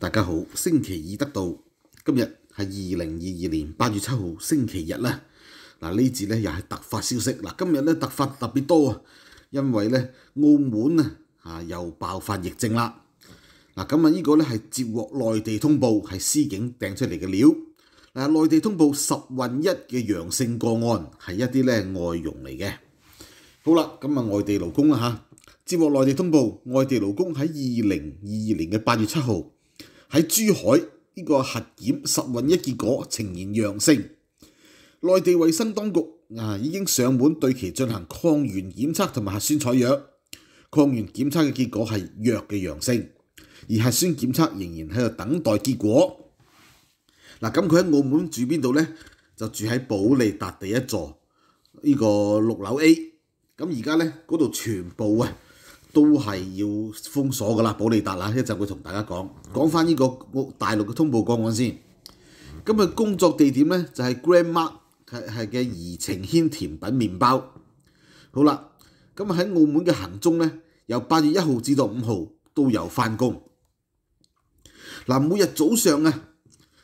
大家好，星期二得到今日係二零二二年八月七號星期日啦。嗱呢次咧又係突發消息，嗱今日咧突發特別多啊，因為咧澳門啊啊又爆發疫症啦。嗱，咁啊呢個咧係接獲內地通報，係司警掟出嚟嘅料。嗱，內地通報十運一嘅陽性個案係一啲咧外佣嚟嘅。好啦，咁啊外地勞工啦吓，接獲內地通報，外地勞工喺二零二二年嘅八月七號。喺珠海呢個核檢實運一結果呈現陽性，內地衛生當局啊已經上門對其進行抗原檢測同埋核酸採樣，抗原檢測嘅結果係弱嘅陽性，而核酸檢測仍然喺度等待結果。嗱，咁佢喺澳門住邊度咧？就住喺保利達地一座呢個六樓 A。咁而家咧嗰度全部啊！都係要封鎖噶啦，保利達啦，一陣會同大家講講翻呢個大陸嘅通報講案先。今日工作地點咧就係 Grand m a 係係嘅怡情軒甜品麵包。好啦，咁喺澳門嘅行蹤咧，由八月一號至到五號都有翻工。嗱，每日早上啊，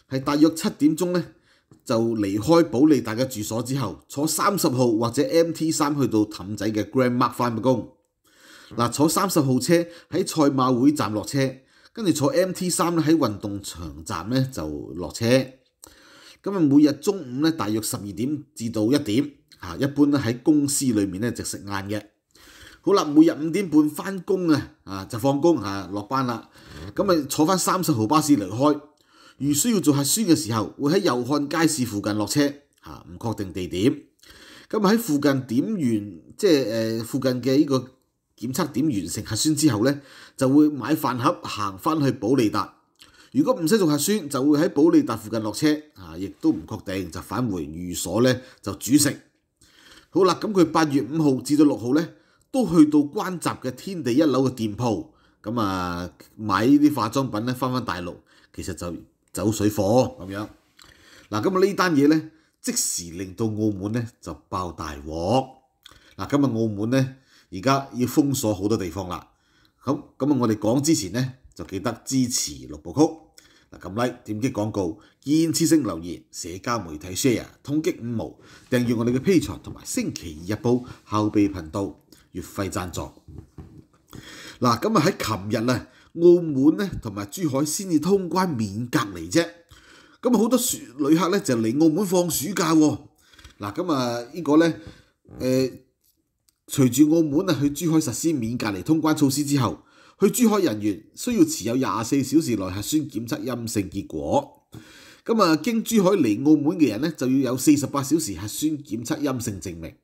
係大約七點鐘咧就離開保利達嘅住所之後，坐三十號或者 M T 三去到氹仔嘅 Grand Mac 翻工。嗱，坐三十號車喺賽馬會站落車，跟住坐 M T 三咧喺運動場站咧就落車。咁啊，每日中午咧大約十二點至到一點，嚇一般咧喺公司裏面咧就食晏嘅。好啦，每日五點半翻工啊，啊就放工啊落班啦。咁啊，坐翻三十號巴士離開。如需要做核酸嘅時候，會喺油漢街市附近落車，嚇唔確定地點。咁喺附近點完，即係誒附近嘅呢個。檢測點完成核酸之後呢，就會買飯盒行翻去保利達。如果唔使做核酸，就會喺保利達附近落車啊，亦都唔確定就返回寓所呢，就煮食。好啦，咁佢八月五號至到六號呢，都去到關閘嘅天地一樓嘅店鋪，咁啊買呢啲化妝品呢，返返大陸，其實就走水貨咁樣。嗱，今日呢單嘢呢，即時令到澳門呢就爆大鑊。嗱，今日澳門呢。而家要封鎖好多地方啦，咁咁啊！我哋講之前呢，就記得支持六部曲嗱，撳 Like、點擊廣告、支持性留言、社交媒體 Share、通擊五毛、訂閱我哋嘅 P 財同埋星期二日報後備頻道月費贊助。嗱，咁啊喺琴日啊，澳門咧同埋珠海先至通關免隔離啫，咁啊好多旅客咧就嚟澳門放暑假喎。嗱，咁啊呢個咧誒。随住澳门啊去珠海实施免隔离通关措施之后，去珠海人员需要持有廿四小时内核酸检测阴性结果。咁啊，经珠海嚟澳门嘅人呢，就要有四十八小时核酸检测阴性证明。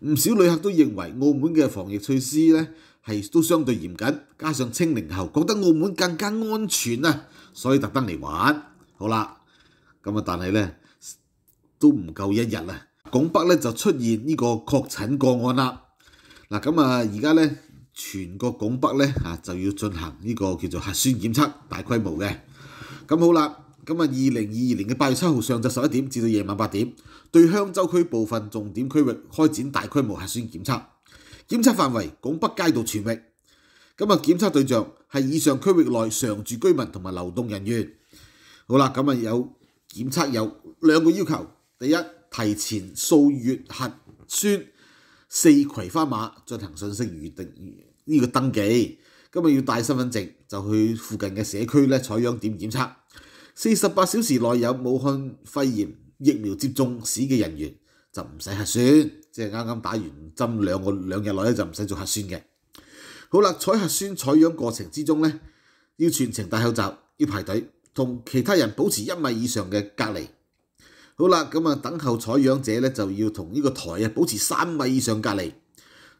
唔少旅客都认为澳门嘅防疫措施呢系都相对严谨，加上清零后觉得澳门更加安全啊，所以特登嚟玩。好啦，咁啊，但系呢都唔够一日啊，拱北呢就出现呢个确诊个案啦。嗱咁啊，而家咧，全國拱北咧啊，就要進行呢個叫做核酸檢測大規模嘅。咁好啦，咁啊，二零二二年嘅八月七號上晝十一點至到夜晚八點，對香洲區部分重點區域開展大規模核酸檢測。檢測範圍拱北街道全域。咁啊，檢測對象係以上區域內常住居民同埋流動人員。好啦，咁啊有檢測有兩個要求，第一，提前數月核酸。四葵花馬進行信息預定，呢個登記，今日要帶身份證就去附近嘅社區咧採樣點檢測。四十八小時內有武漢肺炎疫苗接種史嘅人員就唔使核酸，即係啱啱打完針兩個兩日內咧就唔使做核酸嘅。好啦，採核酸採樣過程之中咧，要全程戴口罩，要排隊，同其他人保持一米以上嘅隔離。好啦，咁啊，等候採樣者咧就要同呢個台啊保持三米以上隔離，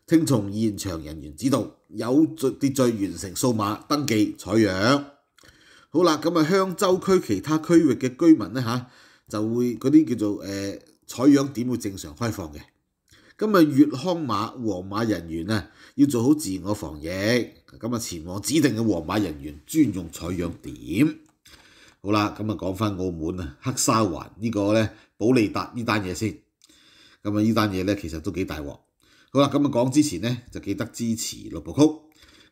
聽從現場人員指導，有秩序完成數碼登記採樣。好啦，咁啊，香洲區其他區域嘅居民咧嚇就會嗰啲叫做誒採樣點會正常開放嘅。咁啊，粵康碼皇碼人員啊要做好自我防疫，咁啊前往指定嘅皇碼人員專用採樣點。好啦，咁啊講翻澳門啊，黑沙環呢個咧保利達呢單嘢先。咁啊呢單嘢咧其實都幾大鑊。好啦，咁啊講之前咧就記得支持六部曲，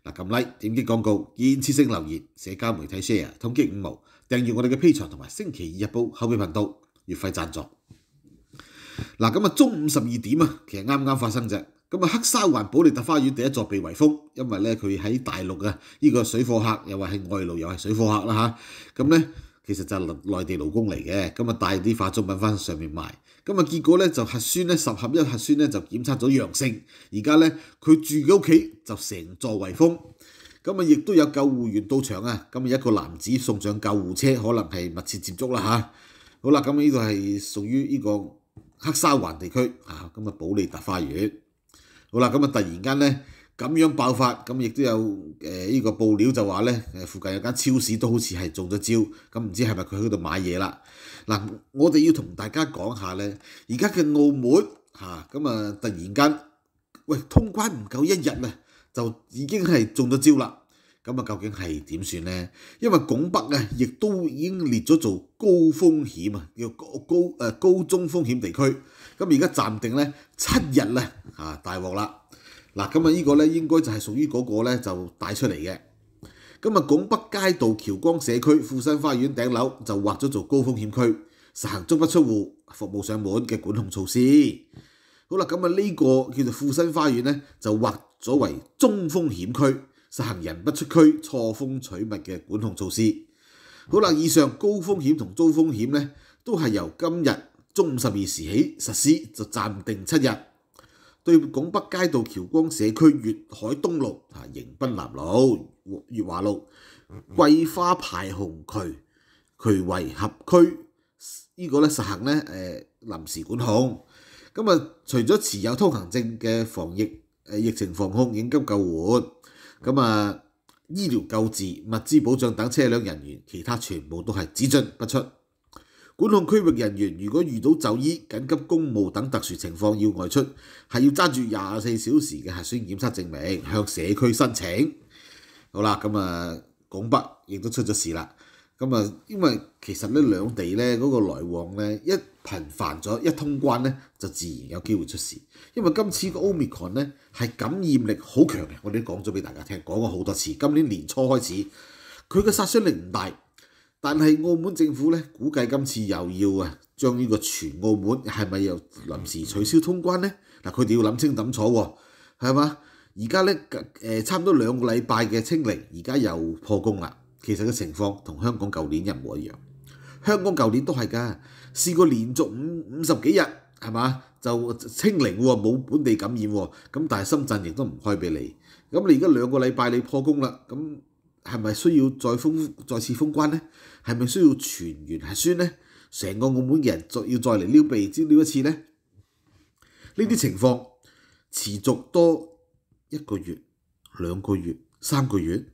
嗱撳 Like、點擊廣告、建設性留言、社交媒體 Share、統擊五毛、訂閱我哋嘅 P 場同埋星期二日報後碑頻道，月費贊助。嗱，咁啊中午十二點啊，其實啱啱發生啫。咁啊！黑沙環保利特花園第一座被圍封，因為咧佢喺大陸啊，呢個水貨客，又話係外勞，又係水貨客啦嚇。咁咧其實就內地勞工嚟嘅，咁啊帶啲化妝品翻上面賣。咁啊結果咧就核酸咧十合一核酸咧就檢測咗陽性，而家咧佢住嘅屋企就成座圍封。咁啊亦都有救護員到場啊！咁啊，一個男子送上救護車，可能係密切接觸啦嚇。好啦，咁啊呢度係屬於呢個黑沙環地區啊，咁啊保利特花園。好啦，咁啊突然间咧咁样爆发，咁亦都有诶呢个报料就话咧诶附近有间超市都好似系中咗招，咁唔知系咪佢喺度买嘢啦？嗱，我哋要同大家讲下咧，而家嘅澳门吓咁啊突然间喂通关唔够一日啊，就已经系中咗招啦。咁啊，究竟係點算呢？因為拱北咧，亦都已經列咗做高風險啊，叫高高誒高中風險地區。咁而家暫定咧七日咧啊大鑊啦。嗱，咁啊依個咧應該就係屬於嗰個咧就帶出嚟嘅。咁啊，拱北街道橋光社區富新花園頂樓就劃咗做高風險區，實行足不出户、服務上門嘅管控措施。好啦，咁啊呢個叫做富新花園咧，就劃咗為中風險區。實行人不出區、錯峰取物嘅管控措施。好啦，以上高風險同高風險咧，都係由今日中午十二時起實施，就暫定七日。對拱北街道橋光社區、粵海東路、啊迎賓南路、粵華路、桂花排紅渠渠圍合區呢個咧實行咧誒臨時管控。咁啊，除咗持有通行證嘅防疫誒疫情防控應急救援。咁啊，醫療救治、物資保障等車輛人員，其他全部都係只進不出。管控區域人員如果遇到就醫、緊急公務等特殊情況要外出，係要揸住廿四小時嘅核酸檢測證明向社區申請。好啦，咁啊，拱北亦都出咗事啦。咁啊，因為其實咧兩地咧嗰個來往咧一頻繁咗一通關咧就自然有機會出事，因為今次個 Omicron 呢係感染力好強嘅，我哋都講咗俾大家聽，講過好多次。今年年初開始，佢嘅殺傷力唔大，但係澳門政府咧估計今次又要啊將呢個全澳門係咪又臨時取消通關咧？嗱，佢哋要諗清諗楚喎，係嘛？而家咧差唔多兩個禮拜嘅清零，而家又破功啦。其實嘅情況同香港舊年一模一樣，香港舊年都係㗎，試過連續五五十幾日係嘛就清零喎，冇本地感染喎，咁但係深圳亦都唔開俾你，咁你而家兩個禮拜你破功啦，咁係咪需要再封再次封關咧？係咪需要全員核酸咧？成個澳門人再要再嚟撩鼻尖撩一次咧？呢啲情況持續多一個月、兩個月、三個月？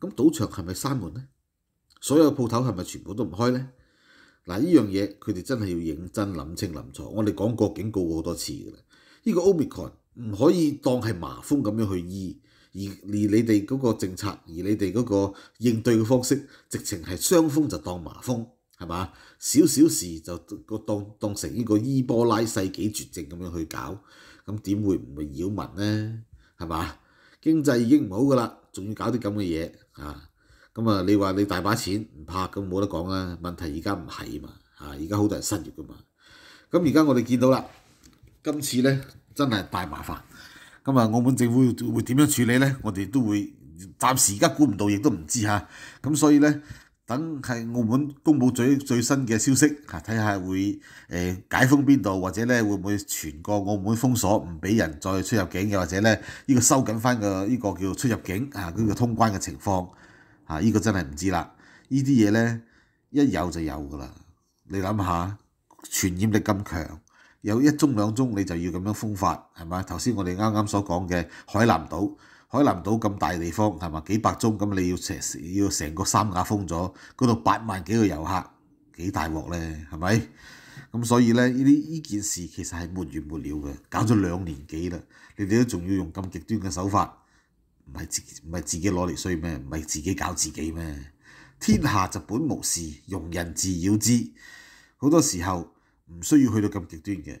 咁賭場係咪閂門呢？所有鋪頭係咪全部都唔開呢？嗱，呢樣嘢佢哋真係要認真諗清諗楚。我哋講過警告好多次噶啦。m 個 Omicron 唔可以當係麻風咁樣去醫，而而你哋嗰個政策，而你哋嗰個應對嘅方式，直情係傷風就當麻風，係嘛？少少事就個當當成呢個伊波拉世紀絕症咁樣去搞，咁點會唔會擾民呢？係嘛？經濟已經唔好噶啦。仲要搞啲咁嘅嘢啊！咁啊，你話你大把錢唔怕，咁冇得講啦。問題而家唔係嘛？啊，而家好多人失業噶嘛。咁而家我哋見到啦，今次咧真係大麻煩。咁啊，澳門政府會點樣處理咧？我哋都會暫時而家估唔到，亦都唔知嚇。咁所以咧。等係澳門公佈最最新嘅消息嚇，睇下會誒解封邊度，或者咧會唔會全個澳門封鎖，唔俾人再出入境嘅，或者咧呢個收緊翻個呢個叫出入境啊，呢個通關嘅情況啊，呢個真係唔知啦。呢啲嘢咧一有就有噶啦，你諗下傳染力咁強，有一宗兩宗你就要咁樣封法係嘛？頭先我哋啱啱所講嘅海南島。海南島咁大地方係嘛？幾百宗咁你要成要成個三亞封咗，嗰度八萬幾個遊客幾大鑊咧？係咪？咁所以咧呢啲呢件事其實係沒完沒了嘅，搞咗兩年幾啦，你哋都仲要用咁極端嘅手法，唔係自唔係自己攞嚟衰咩？唔係自己搞自己咩？天下就本無事，庸人自擾之，好多時候唔需要去到咁極端嘅。